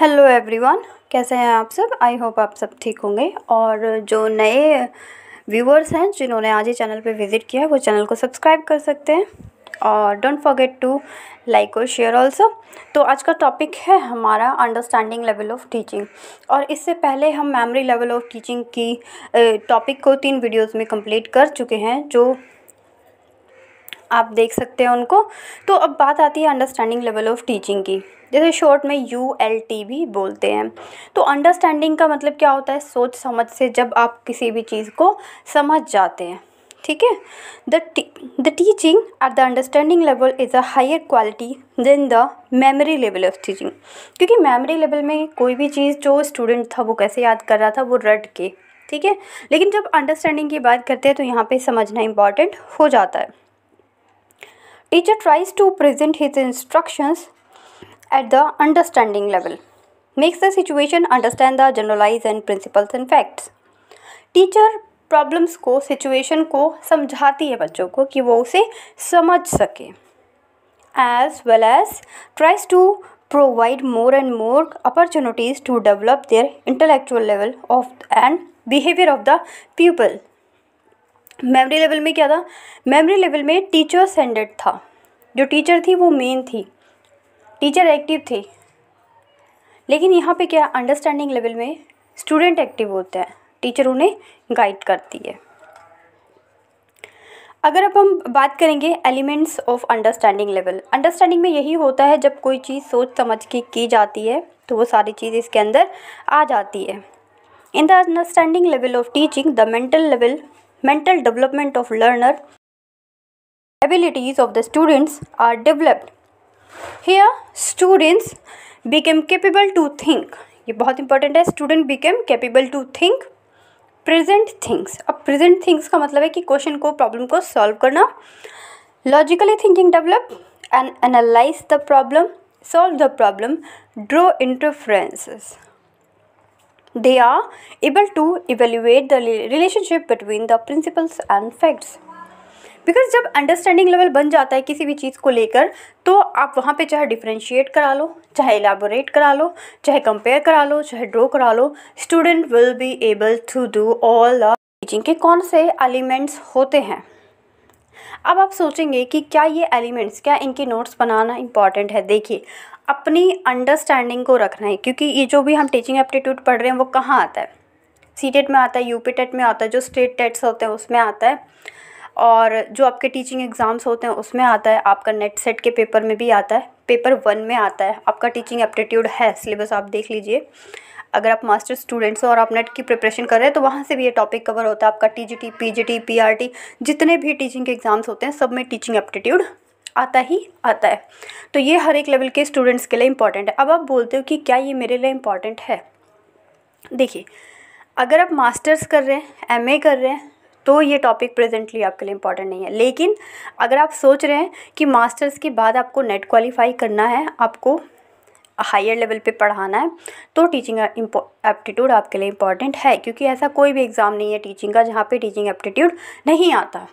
Hello everyone कैसे हैं आप सब आई होप आप सब ठीक होंगे और जो नए व्यूअर्स हैं जिन्होंने आज ही चैनल पे विज़िट किया वो चैनल को सब्सक्राइब कर सकते हैं और डोंट फॉरगेट टू लाइक और शेयर ऑल्सो तो आज का टॉपिक है हमारा अंडरस्टैंडिंग लेवल ऑफ़ टीचिंग और इससे पहले हम मेमोरी लेवल ऑफ़ टीचिंग की टॉपिक को तीन वीडियोस में कंप्लीट कर चुके हैं जो आप देख सकते हैं उनको तो अब बात आती है अंडरस्टैंडिंग लेवल ऑफ़ टीचिंग की जैसे शॉर्ट में यू एल टी भी बोलते हैं तो अंडरस्टैंडिंग का मतलब क्या होता है सोच समझ से जब आप किसी भी चीज़ को समझ जाते हैं ठीक है the the teaching at the understanding level is a higher quality than the memory level of teaching क्योंकि मेमोरी लेवल में कोई भी चीज़ जो स्टूडेंट था वो कैसे याद कर रहा था वो रट के ठीक है लेकिन जब अंडरस्टैंडिंग की बात करते हैं तो यहाँ पे समझना इम्पॉर्टेंट हो जाता है teacher tries to present his instructions at the understanding level makes the situation understand the generalise and principles and facts teacher problems को सिचुएशन को समझाती है बच्चों को कि वो उसे समझ सके as well as tries to provide more and more opportunities to develop their intellectual level of and behaviour of the people memory level में क्या था मेमोरी लेवल में टीचर सेंडेड था जो टीचर थी वो मेन थी टीचर एक्टिव थी लेकिन यहाँ पे क्या अंडरस्टैंडिंग लेवल में स्टूडेंट एक्टिव होते हैं टीचर उन्हें गाइड करती है अगर अब हम बात करेंगे elements of understanding level understanding में यही होता है जब कोई चीज़ सोच समझ के की जाती है तो वो सारी चीज़ इसके अंदर आ जाती है in the understanding level of teaching the mental level mental development of learner abilities of the students are developed here students became capable to think ये बहुत इंपॉर्टेंट है student became capable to think present things अब present things का मतलब है कि question को problem को सॉल्व करना logically thinking develop and analyse the problem solve the problem draw interferences they are able to evaluate the relationship between the principles and facts because जब understanding level बन जाता है किसी भी चीज़ को लेकर तो आप वहाँ पे चाहे डिफ्रेंशिएट करा लो चाहे एलाबोरेट करा लो चाहे कंपेयर करा लो चाहे ड्रॉ करा लो student will be able to do all the teaching के कौन से एलिमेंट्स होते हैं अब आप सोचेंगे कि क्या ये एलिमेंट्स क्या इनके नोट्स बनाना इंपॉर्टेंट है देखिए अपनी अंडरस्टैंडिंग को रखना है क्योंकि ये जो भी हम टीचिंग एप्टीट्यूड पढ़ रहे हैं वो कहाँ आता है सी टेट e में आता है यू टेट e में आता है जो स्टेट टेट्स होते हैं उसमें आता है और जो आपके टीचिंग एग्ज़ाम्स होते हैं उसमें आता है आपका नेट सेट के पेपर में भी आता है पेपर वन में आता है आपका टीचिंग एप्टीट्यूड है सिलेबस आप देख लीजिए अगर आप मास्टर स्टूडेंट्स हो और आप नेट की प्रिपरेशन कर रहे हैं तो वहाँ से भी ये टॉपिक कवर होता है आपका T G T P G T P R T जितने भी टीचिंग के एग्ज़ाम्स होते हैं सब में टीचिंग एप्टीट्यूड आता ही आता है तो ये हर एक लेवल के स्टूडेंट्स के लिए इंपॉर्टेंट है अब आप बोलते हो कि क्या ये मेरे लिए इम्पॉर्टेंट है देखिए अगर आप मास्टर्स कर रहे हैं एम कर रहे हैं तो ये टॉपिक प्रेजेंटली आपके लिए इम्पॉर्टेंट नहीं है लेकिन अगर आप सोच रहे हैं कि मास्टर्स के बाद आपको नेट क्वालिफाई करना है आपको हायर लेवल पे पढ़ाना है तो टीचिंग एप्टीट्यूड आपके लिए इम्पॉर्टेंट है क्योंकि ऐसा कोई भी एग्ज़ाम नहीं है टीचिंग का जहाँ पे टीचिंग एप्टीट्यूड नहीं आता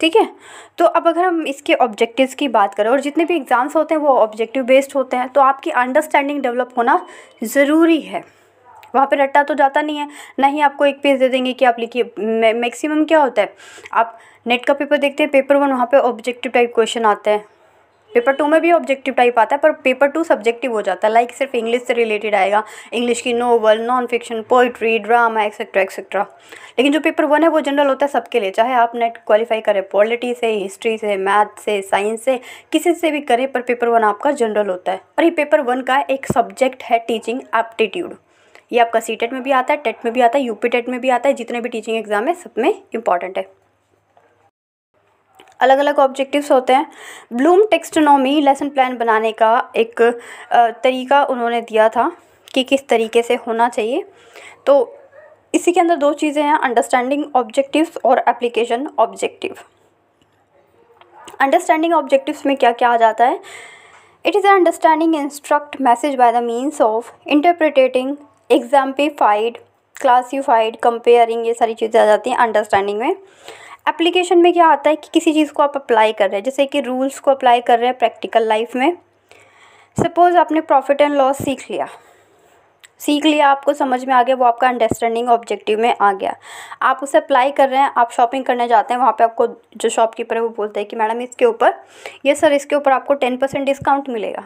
ठीक है तो अब अगर हम इसके ऑब्जेक्टिव्स की बात करें और जितने भी एग्ज़ाम्स होते हैं वो ऑब्जेक्टिव बेस्ड होते हैं तो आपकी अंडरस्टैंडिंग डेवलप होना ज़रूरी है वहाँ पर रट्टा तो जाता नहीं है ना ही आपको एक पेज दे देंगे कि आप लिखिए मैक्सिमम क्या होता है आप नेट का पेपर देखते हैं पेपर वन वहाँ पर ऑब्जेक्टिव टाइप क्वेश्चन आते हैं पेपर टू में भी ऑब्जेक्टिव टाइप आता है पर पेपर टू सब्जेक्टिव हो जाता है लाइक like सिर्फ इंग्लिश से रिलेटेड आएगा इंग्लिश की नोवल नॉन फिक्शन पोइट्री ड्रामा एक्सेट्रा एक्सेट्रा लेकिन जो पेपर वन है वो जनरल होता है सबके लिए चाहे आप नेट क्वालिफाई करें पॉलिटी से हिस्ट्री से मैथ से साइंस से किसी से भी करें पर पेपर वन आपका जनरल होता है और ये पेपर वन का एक सब्जेक्ट है टीचिंग एप्टीट्यूड ये आपका सी टेट e में भी आता है टेट e में भी आता है यूपी टेट e में भी आता है जितने भी टीचिंग एग्जाम है सब में इंपॉर्टेंट है अलग अलग ऑब्जेक्टिव्स होते हैं ब्लूम टेक्सटोनॉमी लेसन प्लान बनाने का एक तरीका उन्होंने दिया था कि किस तरीके से होना चाहिए तो इसी के अंदर दो चीज़ें हैं अंडरस्टैंडिंग ऑब्जेक्टिव्स और एप्लीकेशन ऑब्जेक्टिव अंडरस्टैंडिंग ऑब्जेक्टिव्स में क्या क्या आ जाता है it is understanding instruct message by the means of interpreting exemplified classified comparing ये सारी चीज़ें आ जाती हैं अंडरस्टैंडिंग में एप्लीकेशन में क्या आता है कि किसी चीज़ को आप अप्लाई कर रहे हैं जैसे कि रूल्स को अप्लाई कर रहे हैं प्रैक्टिकल लाइफ में सपोज़ आपने प्रॉफिट एंड लॉस सीख लिया सीख लिया आपको समझ में आ गया वो आपका अंडरस्टैंडिंग ऑब्जेक्टिव में आ गया आप उसे अप्लाई कर रहे हैं आप शॉपिंग करने जाते हैं वहाँ पे आपको जो शॉपकीपर है वो बोलता है कि मैडम इसके ऊपर ये सर इसके ऊपर आपको टेन परसेंट डिस्काउंट मिलेगा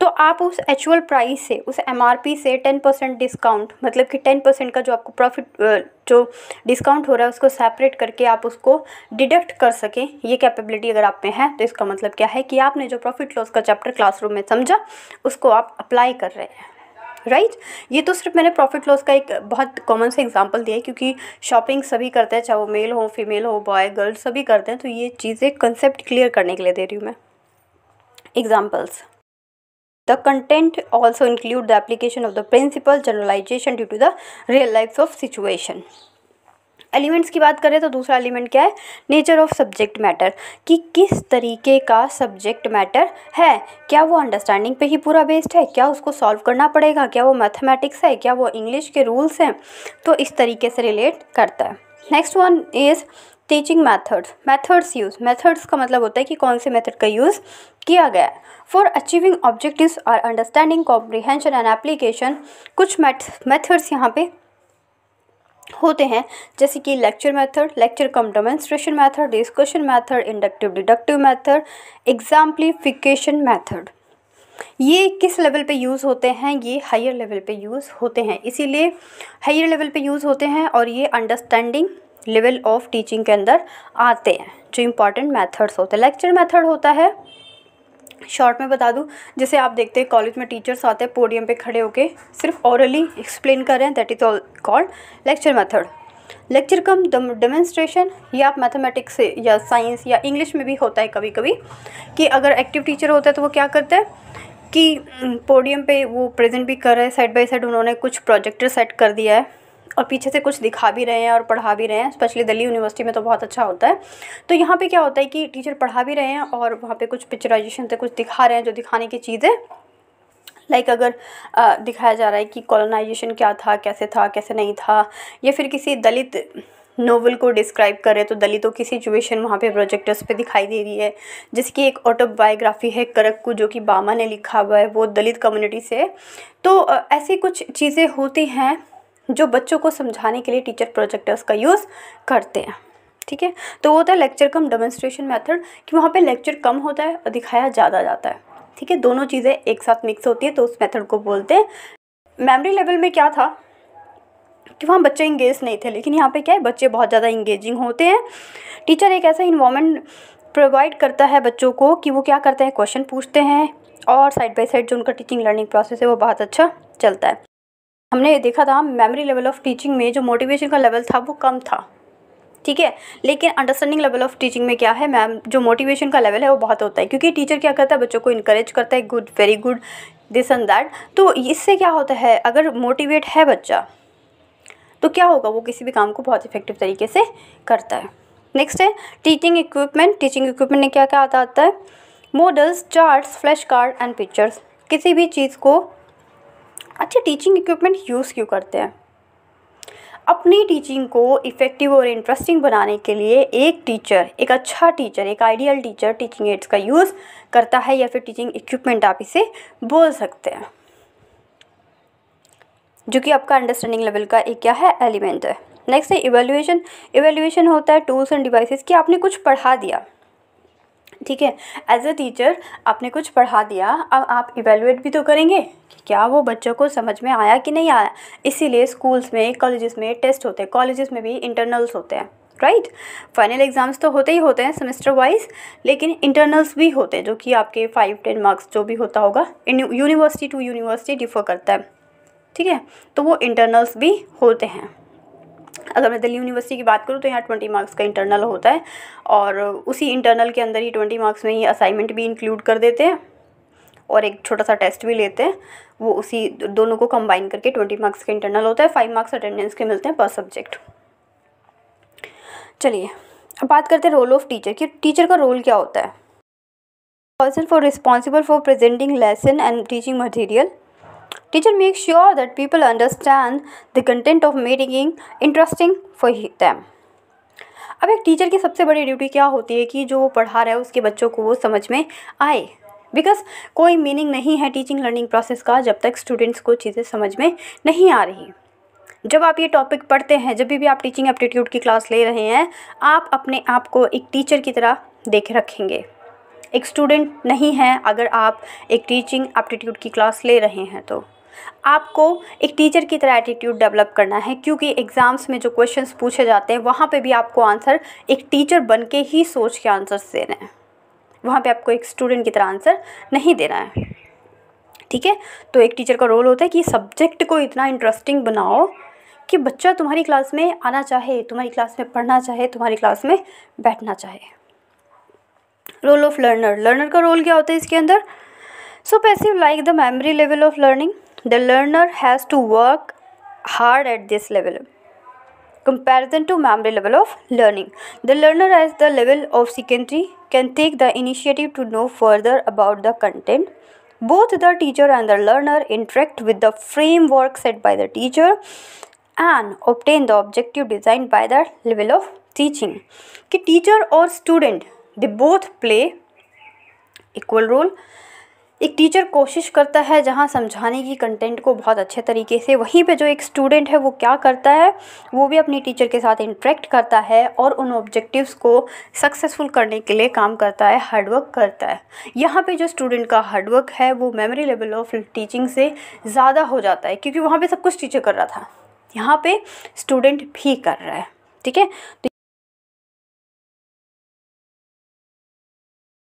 तो आप उस एक्चुअल प्राइस से उस एम से टेन परसेंट डिस्काउंट मतलब कि टेन परसेंट का जो आपको प्रॉफिट जो डिस्काउंट हो रहा है उसको सेपरेट करके आप उसको डिडक्ट कर सकें ये कैपेबिलिटी अगर आप में है तो इसका मतलब क्या है कि आपने जो प्रॉफिट लॉस का चैप्टर क्लासरूम में समझा उसको आप अप्लाई कर रहे हैं राइट right? ये तो सिर्फ मैंने प्रॉफिट लॉस का एक बहुत कॉमन सा एग्जांपल दिया है क्योंकि शॉपिंग सभी करते हैं चाहे वो मेल हो फीमेल हो बॉय गर्ल सभी करते हैं तो ये चीज़ें कंसेप्ट क्लियर करने के लिए दे रही हूँ मैं examples the content also include the application of the principle generalisation due to the real life of situation elements की बात करें तो दूसरा एलिमेंट क्या है नेचर ऑफ सब्जेक्ट मैटर कि किस तरीके का सब्जेक्ट मैटर है क्या वो अंडरस्टैंडिंग पे ही पूरा बेस्ड है क्या उसको सॉल्व करना पड़ेगा क्या वो मैथमेटिक्स है क्या वो इंग्लिश के रूल्स हैं तो इस तरीके से रिलेट करता है next one is teaching methods methods use methods का मतलब होता है कि कौन से मैथड का यूज़ किया गया है फॉर अचीविंग ऑब्जेक्टिव और अंडरस्टैंडिंग कॉम्प्रीहेंशन एंड एप्लीकेशन कुछ मैथ मैथड्स यहाँ पे होते हैं जैसे कि lecture method lecture cum demonstration method discussion method inductive deductive method exemplification method ये किस लेवल पे यूज़ होते हैं ये हायर लेवल पे यूज़ होते हैं इसीलिए हायर लेवल पे यूज़ होते हैं और ये अंडरस्टैंडिंग लेवल ऑफ टीचिंग के अंदर आते हैं जो इम्पॉर्टेंट मेथड्स होते हैं लेक्चर मेथड होता है शॉर्ट में बता दूँ जैसे आप देखते हैं कॉलेज में टीचर्स आते हैं पोडियम पे खड़े होकर सिर्फ औरली एक्सप्लेन कर रहे हैं that is all called lecture method lecture cum demonstration या आप मैथमेटिक्स से या साइंस या इंग्लिश में भी होता है कभी कभी कि अगर एक्टिव टीचर होता है तो वो क्या करता है कि पोडियम पे वो प्रेजेंट भी कर रहे हैं साइड बाय साइड उन्होंने कुछ प्रोजेक्टर सेट कर दिया है और पीछे से कुछ दिखा भी रहे हैं और पढ़ा भी रहे हैं स्पेशली दिल्ली यूनिवर्सिटी में तो बहुत अच्छा होता है तो यहाँ पे क्या होता है कि टीचर पढ़ा भी रहे हैं और वहाँ पे कुछ पिक्चराइजेशन से कुछ दिखा रहे हैं जो दिखाने की चीज़ें लाइक like अगर आ, दिखाया जा रहा है कि कॉलोनाइजेशन क्या था कैसे था कैसे नहीं था या फिर किसी दलित नोवेल को डिस्क्राइब करें तो दलितों की सिचुएशन वहाँ पे प्रोजेक्टर्स पे दिखाई दे रही है जिसकी एक ऑटोबायोग्राफी है करक्कू जो कि बामा ने लिखा हुआ है वो दलित कम्युनिटी से तो ऐसी कुछ चीज़ें होती हैं जो बच्चों को समझाने के लिए टीचर प्रोजेक्टर्स का यूज़ करते हैं ठीक है तो वो होता है लेक्चर कम डेमोन्स्ट्रेशन मेथड कि वहाँ पे लेक्चर कम होता है और दिखाया ज़्यादा जाता है ठीक है दोनों चीज़ें एक साथ मिक्स होती है तो उस मेथड को बोलते हैं मेमोरी लेवल में क्या था कि वहाँ बच्चे इंगेज नहीं थे लेकिन यहाँ पे क्या है बच्चे बहुत ज़्यादा इंगेजिंग होते हैं टीचर एक ऐसा इन्वामेंट प्रोवाइड करता है बच्चों को कि वो क्या करते हैं क्वेश्चन पूछते हैं और साइड बाई साइड जो उनका टीचिंग लर्निंग प्रोसेस है वो बहुत अच्छा चलता है हमने ये देखा था मेमोरी लेवल ऑफ टीचिंग में जो मोटिवेशन का लेवल था वो कम था ठीक है लेकिन अंडरस्टैंडिंग लेवल ऑफ टीचिंग में क्या है मैम जो मोटिवेशन का लेवल है वो बहुत होता है क्योंकि टीचर क्या करता है बच्चों को इनक्रेज करता है good very good this and that तो इससे क्या होता है अगर मोटिवेट है बच्चा तो क्या होगा वो किसी भी काम को बहुत इफेक्टिव तरीके से करता है नेक्स्ट है टीचिंग इक्विपमेंट टीचिंग इक्विपमेंट में क्या क्या आता आता है models charts flash card and pictures किसी भी चीज़ को अच्छे टीचिंग इक्विपमेंट यूज़ क्यों करते हैं अपनी टीचिंग को इफ़ेक्टिव और इंटरेस्टिंग बनाने के लिए एक टीचर एक अच्छा टीचर एक आइडियल टीचर टीचिंग एड्स का यूज़ करता है या फिर टीचिंग इक्विपमेंट आप इसे बोल सकते हैं जो कि आपका अंडरस्टैंडिंग लेवल का एक क्या है एलिमेंट है नेक्स्ट है इवेल्यूएशन इवेल्यूएशन होता है टूल्स एंड डिवाइसेस कि आपने कुछ पढ़ा दिया ठीक है एज़ अ टीचर आपने कुछ पढ़ा दिया अब आप इवेलुएट भी तो करेंगे कि क्या वो बच्चों को समझ में आया कि नहीं आया इसीलिए स्कूल्स में कॉलेजेस में टेस्ट होते हैं कॉलेजेस में भी इंटरनल्स होते हैं राइट फाइनल एग्ज़ाम्स तो होते ही होते हैं सेमेस्टर वाइज लेकिन इंटरनल्स भी होते हैं जो कि आपके फाइव टेन मार्क्स जो भी होता होगा यूनिवर्सिटी टू यूनिवर्सिटी डिफ़र करता है ठीक है तो वो इंटरनल्स भी होते हैं अगर मैं दिल्ली यूनिवर्सिटी की बात करूँ तो यहाँ ट्वेंटी मार्क्स का इंटरनल होता है और उसी इंटरनल के अंदर ही ट्वेंटी मार्क्स में ही असाइनमेंट भी इंक्लूड कर देते हैं और एक छोटा सा टेस्ट भी लेते हैं वो उसी दोनों को कंबाइन करके ट्वेंटी मार्क्स का इंटरनल होता है फाइव मार्क्स अटेंडेंस के मिलते हैं पर सब्जेक्ट चलिए अब बात करते हैं रोल ऑफ टीचर कि टीचर का रोल क्या होता है person for responsible for presenting lesson and teaching material Teacher make sure that people understand the content of making interesting for them. अब एक टीचर की सबसे बड़ी ड्यूटी क्या होती है कि जो वो पढ़ा रहा है उसके बच्चों को वो समझ में आए बिकॉज कोई मीनिंग नहीं है टीचिंग लर्निंग प्रोसेस का जब तक स्टूडेंट्स को चीज़ें समझ में नहीं आ रही जब आप ये टॉपिक पढ़ते हैं जब भी, भी आप टीचिंग एप्टीट्यूड की क्लास ले रहे हैं आप अपने आप को एक टीचर की तरह देख रखेंगे एक स्टूडेंट नहीं हैं अगर आप एक टीचिंग एप्टीट्यूड की क्लास ले रहे हैं तो आपको एक टीचर की तरह एटीट्यूड डेवलप करना है क्योंकि एग्ज़ाम्स में जो क्वेश्चंस पूछे जाते हैं वहाँ पे भी आपको आंसर एक टीचर बन के ही सोच के आंसर्स देने हैं वहाँ पे आपको एक स्टूडेंट की तरह आंसर नहीं देना है ठीक है तो एक टीचर का रोल होता है कि सब्जेक्ट को इतना इंटरेस्टिंग बनाओ कि बच्चा तुम्हारी क्लास में आना चाहे तुम्हारी क्लास में पढ़ना चाहे तुम्हारी क्लास में बैठना चाहे रोल ऑफ लर्नर लर्नर का रोल क्या होता है इसके अंदर so passive like the memory level of learning the learner has to work hard at this level comparison to memory level of learning the learner as the level of secondary can take the initiative to know further about the content both the teacher and the learner interact with the framework set by the teacher and obtain the objective design by the level of teaching कि teacher और student they both play equal role एक teacher कोशिश करता है जहाँ समझाने की content को बहुत अच्छे तरीके से वहीं पे जो एक स्टूडेंट है वो क्या करता है वो भी अपनी टीचर के साथ इंट्रैक्ट करता है और उन ऑब्जेक्टिव्स को सक्सेसफुल करने के लिए काम करता है हार्डवर्क करता है यहाँ पे जो स्टूडेंट का हार्डवर्क है वो मेमोरी लेवल ऑफ टीचिंग से ज़्यादा हो जाता है क्योंकि वहाँ पर सब कुछ टीचर कर रहा था यहाँ पर स्टूडेंट भी कर रहा है ठीक है